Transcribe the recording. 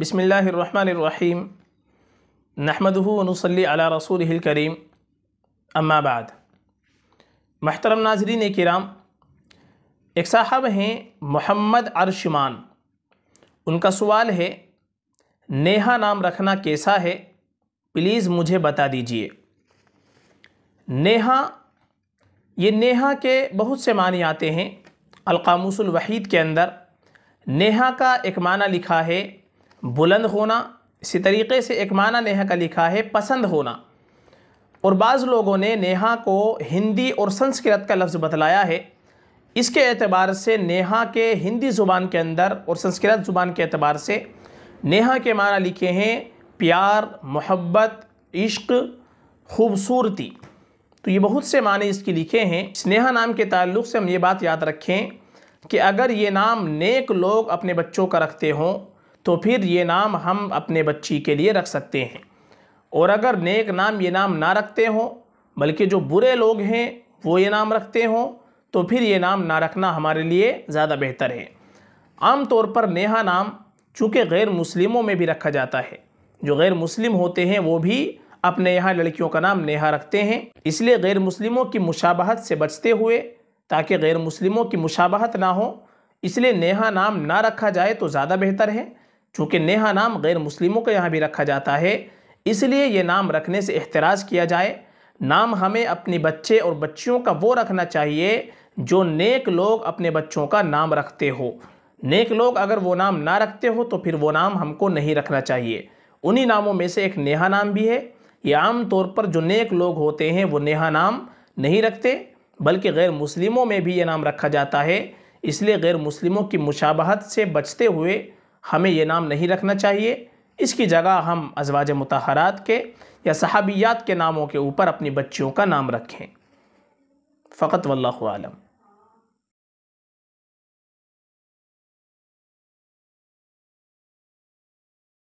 बसमीम नहमदनसली अला रसूल करीम अम्माबाद महतरम नाजरीन कराम एक साहब हैं मोहम्मद अरशमान उनका सवाल है नेहा नाम रखना कैसा है प्लीज़ मुझे बता दीजिए नेहा ये नेहा के बहुत से मानी आते हैं अलकामुसुल वहीद के अंदर नेहा का एक माना लिखा है बुलंद होना इसी तरीके से एक माना नेहा का लिखा है पसंद होना और बाज़ लोगों ने नेहा को हिंदी और संस्कृत का लफ्ज़ बतलाया है इसके एतबार से नेहा के हिंदी ज़ुबान के अंदर और संस्कृत ज़ुबान के अतबार से नेहा के माना लिखे हैं प्यार मोहब्बत इश्क खूबसूरती तो ये बहुत से माने इसके लिखे हैं स्नेहा नाम के ताल्लुक से हम ये बात याद रखें कि अगर ये नाम नेक लोग अपने बच्चों का रखते हों तो फिर ये नाम हम अपने बच्ची के लिए रख सकते हैं और अगर नेक नाम ये नाम ना रखते हों बल्कि जो बुरे लोग हैं वो ये नाम रखते हों तो फिर ये नाम ना रखना हमारे लिए ज़्यादा बेहतर है आम तौर पर नेहा नाम चूँकि गैर मुस्लिमों में भी रखा जाता है जो गैर मुस्लिम होते हैं वो भी अपने यहाँ लड़कियों का नाम नेहा रखते हैं इसलिए गैर मुस्लिमों की मुशाबहत से बचते हुए ताकि गैर मुस्लिमों की मुशाबहत ना हो इसलिए नेहा नाम ना रखा जाए तो ज़्यादा बेहतर है चूँकि नेहा नाम गैर मुस्लिमों का यहाँ भी रखा जाता है इसलिए ये नाम रखने से एहतराज किया जाए नाम हमें अपने बच्चे और बच्चियों का वो रखना चाहिए जो नेक लोग अपने बच्चों का नाम रखते हो नेक लोग अगर वो नाम ना रखते हो तो फिर वो नाम हमको नहीं रखना चाहिए उन्हीं नामों में से एक नेहा नाम भी है ये आम तौर पर जो नेक लोग होते हैं वो नेहा नाम नहीं रखते बल्कि गैर मुस्लिमों में भी ये नाम रखा जाता है इसलिए गैर मुस्लिमों की मुशाबहत से बचते हुए हमें ये नाम नहीं रखना चाहिए इसकी जगह हम अजवाज मतहरात के या सहाबियात के नामों के ऊपर अपनी बच्चियों का नाम रखें फ़कत वल्लम